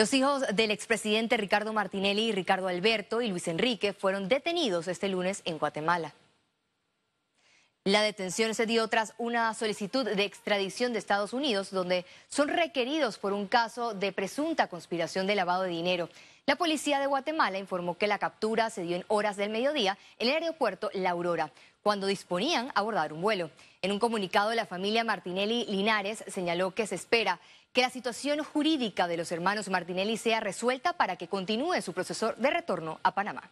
Los hijos del expresidente Ricardo Martinelli Ricardo Alberto y Luis Enrique fueron detenidos este lunes en Guatemala. La detención se dio tras una solicitud de extradición de Estados Unidos, donde son requeridos por un caso de presunta conspiración de lavado de dinero. La policía de Guatemala informó que la captura se dio en horas del mediodía en el aeropuerto La Aurora, cuando disponían a abordar un vuelo. En un comunicado, la familia Martinelli Linares señaló que se espera que la situación jurídica de los hermanos Martinelli sea resuelta para que continúe su proceso de retorno a Panamá.